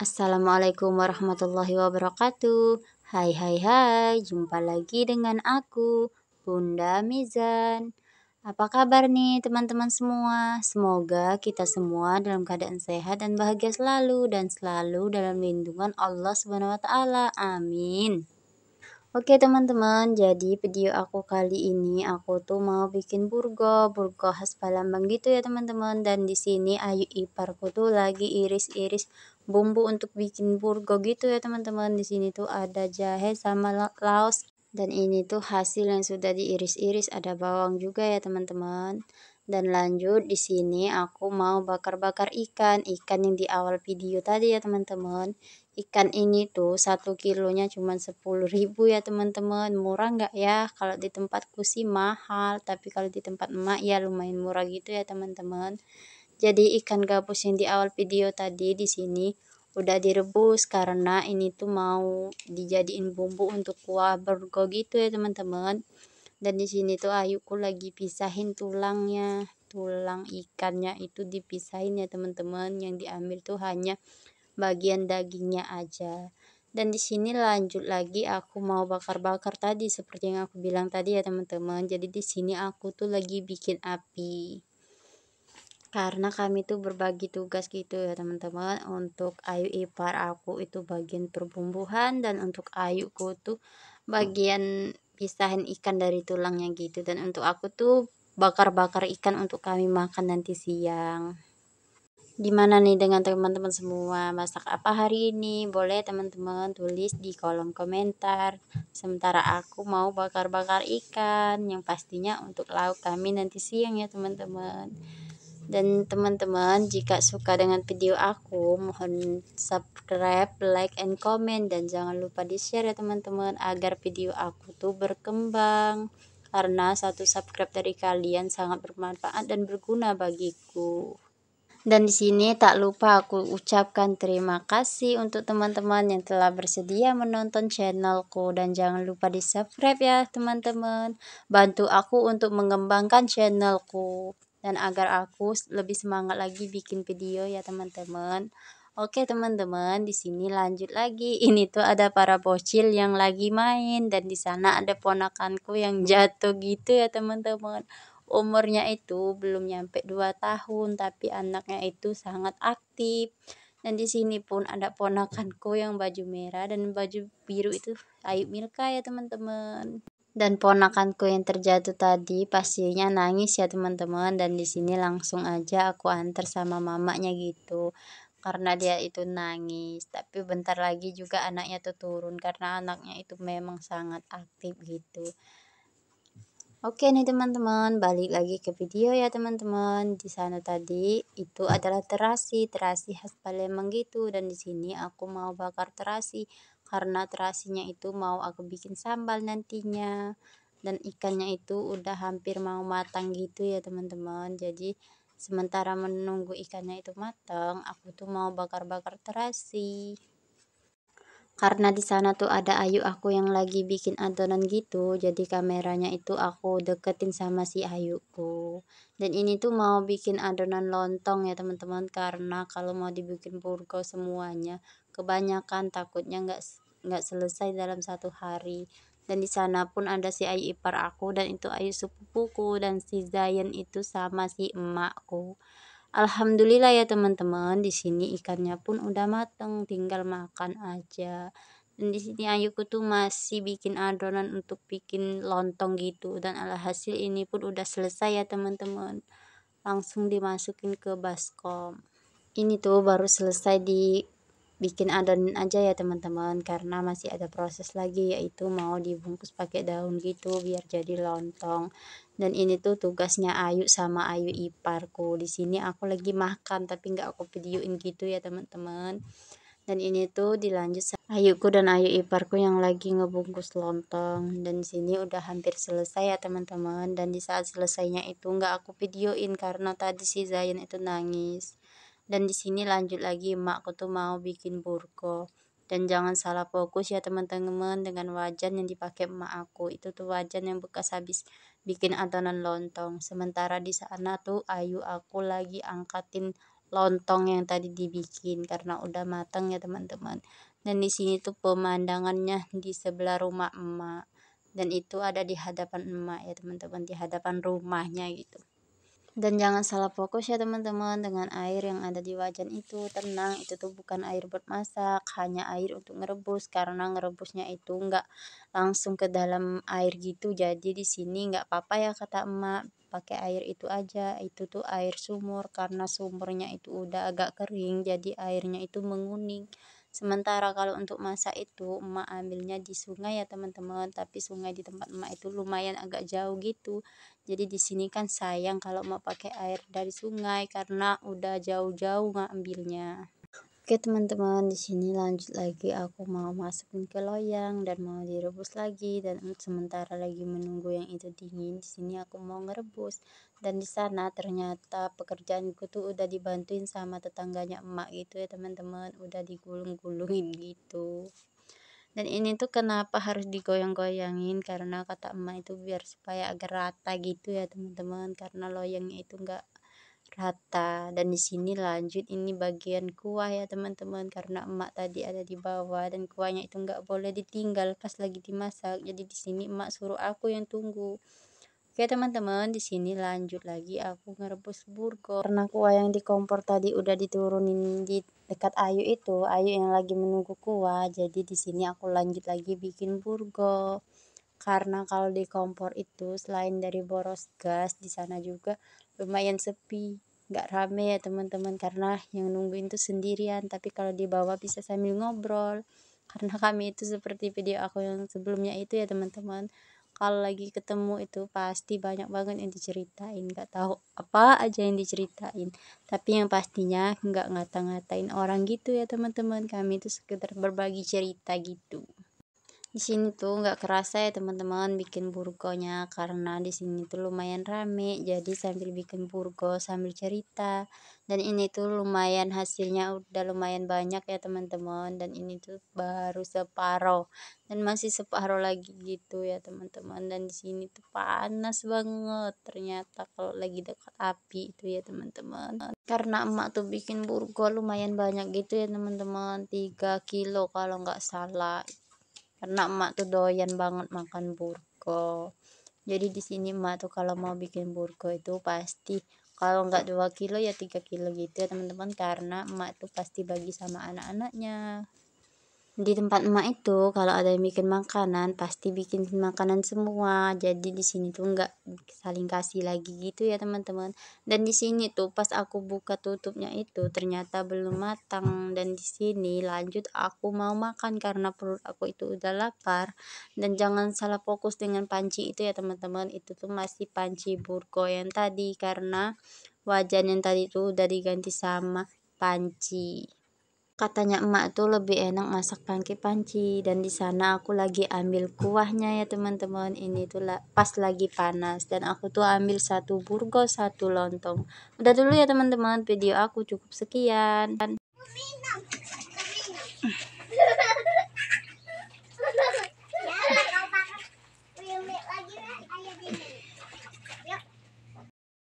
Assalamualaikum warahmatullahi wabarakatuh Hai hai hai Jumpa lagi dengan aku Bunda Mizan Apa kabar nih teman-teman semua Semoga kita semua dalam keadaan sehat dan bahagia selalu Dan selalu dalam lindungan Allah subhanahu Amin Oke teman-teman, jadi video aku kali ini aku tuh mau bikin burgo, burgo khas Palembang gitu ya teman-teman. Dan di sini Ayu iparku tuh lagi iris-iris bumbu untuk bikin burgo gitu ya teman-teman. Di sini tuh ada jahe sama laos dan ini tuh hasil yang sudah diiris-iris ada bawang juga ya teman-teman. Dan lanjut di sini aku mau bakar-bakar ikan. Ikan yang di awal video tadi ya teman-teman. Ikan ini tuh satu kilonya cuma 10 ribu ya teman-teman. Murah nggak ya? Kalau di tempatku sih mahal, tapi kalau di tempat emak ya lumayan murah gitu ya teman-teman. Jadi ikan gabus yang di awal video tadi di sini udah direbus karena ini tuh mau dijadiin bumbu untuk kuah burger gitu ya teman-teman dan di sini tuh ayuku lagi pisahin tulangnya tulang ikannya itu dipisahin ya teman-teman yang diambil tuh hanya bagian dagingnya aja dan di sini lanjut lagi aku mau bakar-bakar tadi seperti yang aku bilang tadi ya teman-teman jadi di sini aku tuh lagi bikin api karena kami tuh berbagi tugas gitu ya teman-teman untuk ayu ipar aku itu bagian perbumbuhan dan untuk ayuku tuh hmm. bagian pisahin ikan dari tulangnya gitu dan untuk aku tuh bakar-bakar ikan untuk kami makan nanti siang gimana nih dengan teman-teman semua masak apa hari ini boleh teman-teman tulis di kolom komentar sementara aku mau bakar-bakar ikan yang pastinya untuk lauk kami nanti siang ya teman-teman dan teman-teman, jika suka dengan video aku, mohon subscribe, like, and comment. Dan jangan lupa di-share ya teman-teman, agar video aku tuh berkembang. Karena satu subscribe dari kalian sangat bermanfaat dan berguna bagiku. Dan di sini tak lupa aku ucapkan terima kasih untuk teman-teman yang telah bersedia menonton channelku dan jangan lupa di subscribe ya teman-teman. Bantu aku untuk mengembangkan channelku dan agar aku lebih semangat lagi bikin video ya teman-teman. Oke teman-teman, di sini lanjut lagi. Ini tuh ada para bocil yang lagi main dan di sana ada ponakanku yang jatuh gitu ya teman-teman. Umurnya itu belum nyampe 2 tahun tapi anaknya itu sangat aktif. Dan di sini pun ada ponakanku yang baju merah dan baju biru itu Ayu Milka ya teman-teman dan ponakanku yang terjatuh tadi pastinya nangis ya teman-teman dan di sini langsung aja aku antar sama mamanya gitu karena dia itu nangis tapi bentar lagi juga anaknya tuh turun karena anaknya itu memang sangat aktif gitu Oke nih teman-teman, balik lagi ke video ya teman-teman. Di sana tadi itu adalah terasi, terasi khas Palembang gitu dan di sini aku mau bakar terasi karena terasinya itu mau aku bikin sambal nantinya dan ikannya itu udah hampir mau matang gitu ya teman-teman jadi sementara menunggu ikannya itu matang aku tuh mau bakar-bakar terasi karena di sana tuh ada Ayu aku yang lagi bikin adonan gitu jadi kameranya itu aku deketin sama si Ayuku dan ini tuh mau bikin adonan lontong ya teman-teman karena kalau mau dibikin burgo semuanya kebanyakan takutnya nggak nggak selesai dalam satu hari dan di sana pun ada si Ayu ipar aku dan itu Ayu sepupuku dan si Zayan itu sama si emakku Alhamdulillah ya teman-teman, di sini ikannya pun udah mateng, tinggal makan aja. Dan di sini Ayuku tuh masih bikin adonan untuk bikin lontong gitu dan alhasil ini pun udah selesai ya teman-teman. Langsung dimasukin ke baskom. Ini tuh baru selesai dibikin adonan aja ya teman-teman karena masih ada proses lagi yaitu mau dibungkus pakai daun gitu biar jadi lontong dan ini tuh tugasnya Ayu sama Ayu iparku di sini aku lagi makan tapi nggak aku videoin gitu ya teman-teman dan ini tuh dilanjut sama Ayuku dan Ayu iparku yang lagi ngebungkus lontong dan sini udah hampir selesai ya teman-teman dan di saat selesainya itu nggak aku videoin karena tadi si Zayan itu nangis dan di sini lanjut lagi emakku tuh mau bikin burko dan jangan salah fokus ya teman-teman dengan wajan yang dipakai emak aku itu tuh wajan yang bekas habis bikin adonan lontong sementara di sana tuh ayu aku lagi angkatin lontong yang tadi dibikin karena udah matang ya teman-teman dan di sini tuh pemandangannya di sebelah rumah emak dan itu ada di hadapan emak ya teman-teman di hadapan rumahnya gitu dan jangan salah fokus ya teman-teman dengan air yang ada di wajan itu. Tenang, itu tuh bukan air buat masak, hanya air untuk ngerebus karena ngerebusnya itu nggak langsung ke dalam air gitu. Jadi di sini nggak apa-apa ya kata emak pakai air itu aja itu tuh air sumur karena sumurnya itu udah agak kering jadi airnya itu menguning sementara kalau untuk masak itu emak ambilnya di sungai ya teman-teman tapi sungai di tempat emak itu lumayan agak jauh gitu jadi di sini kan sayang kalau emak pakai air dari sungai karena udah jauh-jauh ngambilnya Oke teman-teman, di sini lanjut lagi aku mau masukin ke loyang dan mau direbus lagi dan sementara lagi menunggu yang itu dingin, di sini aku mau ngerebus dan di sana ternyata pekerjaanku tuh udah dibantuin sama tetangganya emak gitu ya teman-teman udah digulung-gulungin gitu dan ini tuh kenapa harus digoyang-goyangin karena kata emak itu biar supaya agak rata gitu ya teman-teman karena loyangnya itu enggak rata dan di sini lanjut ini bagian kuah ya teman-teman karena emak tadi ada di bawah dan kuahnya itu enggak boleh ditinggal pas lagi dimasak jadi di sini emak suruh aku yang tunggu Oke teman-teman, di sini lanjut lagi aku ngerebus burgo. Karena kuah yang di kompor tadi udah diturunin di dekat Ayu itu, Ayu yang lagi menunggu kuah, jadi di sini aku lanjut lagi bikin burgo. Karena kalau di kompor itu selain dari boros gas, di sana juga lumayan sepi nggak rame ya teman-teman karena yang nungguin tuh sendirian tapi kalau di bawah bisa sambil ngobrol karena kami itu seperti video aku yang sebelumnya itu ya teman-teman kalau lagi ketemu itu pasti banyak banget yang diceritain nggak tahu apa aja yang diceritain tapi yang pastinya nggak ngata-ngatain orang gitu ya teman-teman kami itu sekedar berbagi cerita gitu di sini tuh nggak kerasa ya teman-teman bikin burgonya karena di sini tuh lumayan rame jadi sambil bikin burgo sambil cerita dan ini tuh lumayan hasilnya udah lumayan banyak ya teman-teman dan ini tuh baru separuh dan masih separuh lagi gitu ya teman-teman dan di sini tuh panas banget ternyata kalau lagi dekat api itu ya teman-teman karena emak tuh bikin burgo lumayan banyak gitu ya teman-teman 3 kilo kalau nggak salah karena emak tuh doyan banget makan burko, jadi di sini emak tuh kalau mau bikin burko itu pasti kalau nggak dua kilo ya tiga kilo gitu ya teman-teman karena emak tuh pasti bagi sama anak-anaknya di tempat emak itu kalau ada yang bikin makanan pasti bikin makanan semua jadi di sini tuh nggak saling kasih lagi gitu ya teman-teman dan di sini tuh pas aku buka tutupnya itu ternyata belum matang dan di sini lanjut aku mau makan karena perut aku itu udah lapar dan jangan salah fokus dengan panci itu ya teman-teman itu tuh masih panci burgo yang tadi karena wajan yang tadi tuh udah diganti sama panci katanya emak tuh lebih enak masak panci-panci dan di sana aku lagi ambil kuahnya ya teman-teman ini tuh pas lagi panas dan aku tuh ambil satu burgo satu lontong udah dulu ya teman-teman video aku cukup sekian